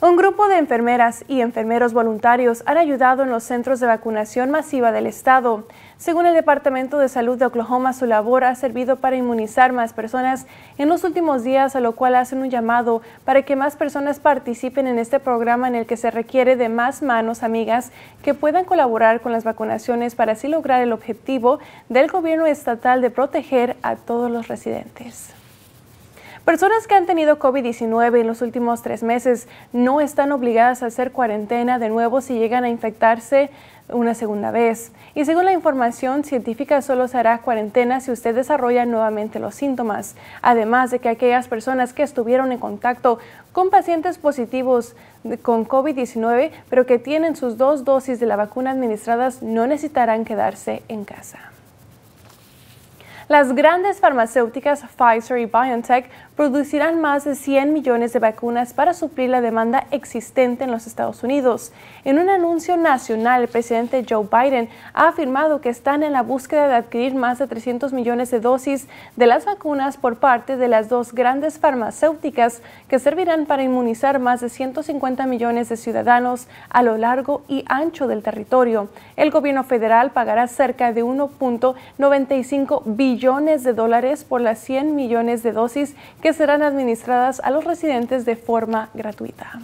Un grupo de enfermeras y enfermeros voluntarios han ayudado en los centros de vacunación masiva del Estado. Según el Departamento de Salud de Oklahoma, su labor ha servido para inmunizar más personas en los últimos días, a lo cual hacen un llamado para que más personas participen en este programa en el que se requiere de más manos amigas que puedan colaborar con las vacunaciones para así lograr el objetivo del gobierno estatal de proteger a todos los residentes. Personas que han tenido COVID-19 en los últimos tres meses no están obligadas a hacer cuarentena de nuevo si llegan a infectarse una segunda vez. Y según la información científica, solo se hará cuarentena si usted desarrolla nuevamente los síntomas. Además de que aquellas personas que estuvieron en contacto con pacientes positivos con COVID-19, pero que tienen sus dos dosis de la vacuna administradas, no necesitarán quedarse en casa. Las grandes farmacéuticas Pfizer y BioNTech producirán más de 100 millones de vacunas para suplir la demanda existente en los Estados Unidos. En un anuncio nacional, el presidente Joe Biden ha afirmado que están en la búsqueda de adquirir más de 300 millones de dosis de las vacunas por parte de las dos grandes farmacéuticas que servirán para inmunizar más de 150 millones de ciudadanos a lo largo y ancho del territorio. El gobierno federal pagará cerca de 1.95 billones millones de dólares por las 100 millones de dosis que serán administradas a los residentes de forma gratuita.